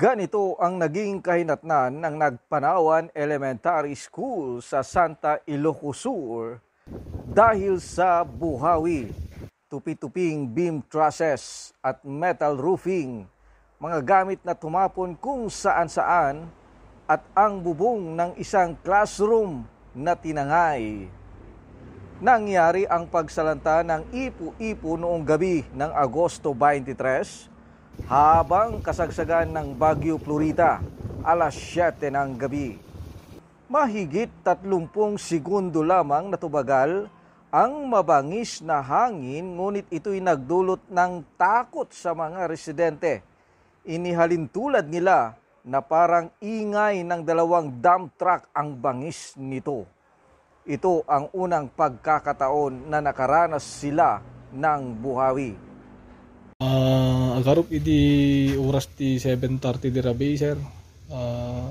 Ganito ang naging kahinatnan ng Nagpanawan Elementary School sa Santa Ilocos dahil sa buhawi, tupi-tuping beam trusses at metal roofing, mga gamit na tumapon kung saan-saan at ang bubong ng isang classroom na tinangay. Nangyari ang pagsalanta ng ipu-ipo noong gabi ng Agosto 23 habang kasagsagan ng Bagyo Florita alas 7 ng gabi. Mahigit 30 segundo lamang natubagal ang mabangis na hangin ngunit ito'y nagdulot ng takot sa mga residente. Inihalin tulad nila na parang ingay ng dalawang dump truck ang bangis nito. Ito ang unang pagkakataon na nakaranas sila ng buhawi. Uh, agarup idi oras ti 7.30 di rabi sir Ah uh,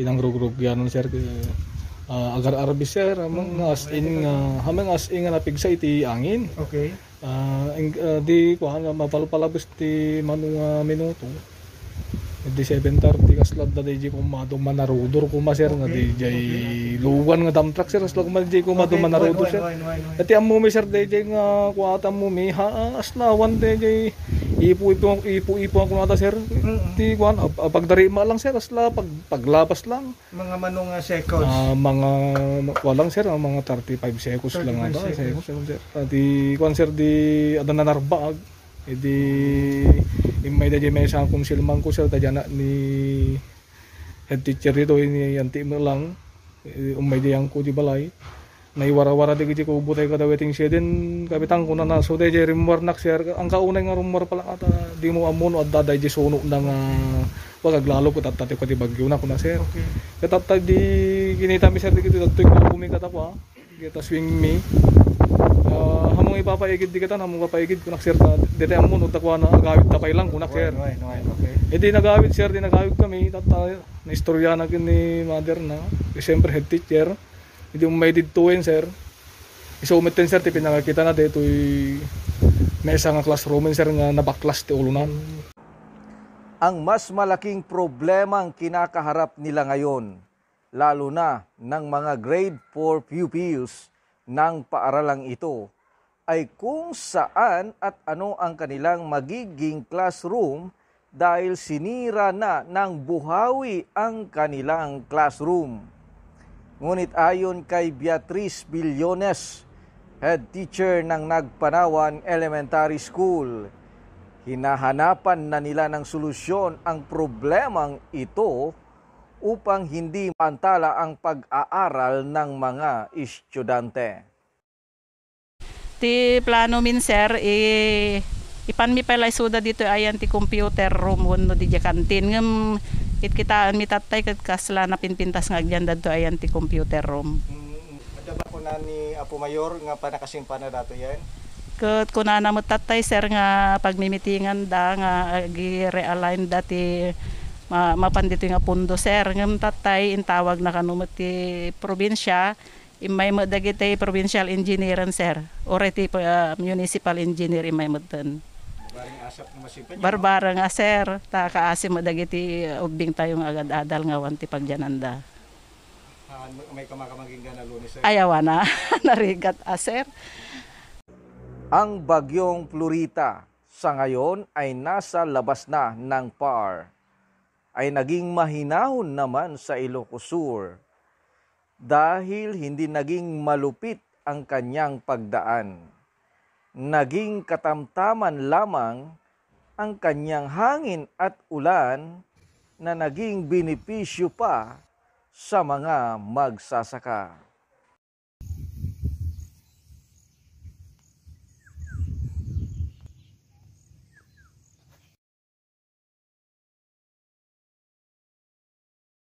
inangrugrug yanon sir uh, agar arbis sir amang mm, as in nga uh, hamang as in napigsa iti angin okay uh, ah, in, uh, di kuhan mapalpalabis ti manu uh, minuto di 7.30 kaslad na DJ kung madong manarudor ko ma sir okay, na DJ okay. luwan nga damtrak sir aslag man DJ kung madong manarudor sir. Ati ammo mi sir DJ nga mo mi ha aslawan DJ Ipo-ipo ipo-ipo ang kunada sir. Mm-mm. Ti ano, pagdari ma lang sir asla pag paglabas lang. Mga manong seconds. Uh, mga walang sir ah, mga 35 seconds 35 lang ata seconds. seconds sir. Uh, di kuan sir di adana narbag. E eh, di imay da jemay sa kung silman ko sir tadya na ni head teacher dito eh, ni anti mo lang. Eh, Umay da yang ko di balay naiwara-wara di kiti kubutay kada weting siya din kapitan kuna na so day rumor nak siya ang kaunay nga rumor pala kata di mo amun at daday di suno ng uh, wag aglalo ko tatati ko di bagyo na kuna sir okay. katatag di kinita mi sir di kiti tattoy ko bumi kata pa kita swing mi uh, hamong ipapaigid di kata hamong ipapaigid kunak sir dete amun at takwa na agawit tapay lang kunak sir okay, okay, okay. E nagawit sir di nagawit kami tatay na istorya na kini mother na siyempre head teacher hindi mo may didtuin, sir. Isumit din, sir, ti pinakakita na dito may isang classroom, sir, nga nabaklas ti ulunan. Ang mas malaking problema ang kinakaharap nila ngayon, lalo na ng mga grade 4 pupils ng paaralang ito, ay kung saan at ano ang kanilang magiging classroom dahil sinira na ng buhawi ang kanilang classroom. Ngunit ayon kay Beatriz Billones, head teacher ng Nagpanawan Elementary School, hinahanapan na nila ng solusyon ang problemang ito upang hindi mantala ang pag-aaral ng mga estudyante. Ti plano min sir, eh, ipan mi pala suda dito ayan ti computer room wano di kantin. Ngam, Kit kita mi tatay kat kasla na pinpintas nga agyan dadto ayan ti computer room. Mm, mm-hmm. Adaba na ni Apo Mayor nga panakasing na dato yan. Kat ko na mo tatay sir nga pagmimitingan da nga gi-realign dati ma mapandito nga pundo sir ngam tatay intawag na kanumot ti probinsya imay mo dagiti provincial engineer sir or ti uh, municipal engineer imay mo dun. Barang asap Barbara nga ah, sir, ta kaasi mo dagiti uh, ubing tayong agad adal nga wanti pagjananda. Ah, may kamakamaging na lunes sir. Ayaw ah, na, narigat aser. Ah, ang bagyong Florita sa ngayon ay nasa labas na ng PAR ay naging mahinahon naman sa Ilocos Sur dahil hindi naging malupit ang kanyang pagdaan naging katamtaman lamang ang kanyang hangin at ulan na naging binipisyo pa sa mga magsasaka.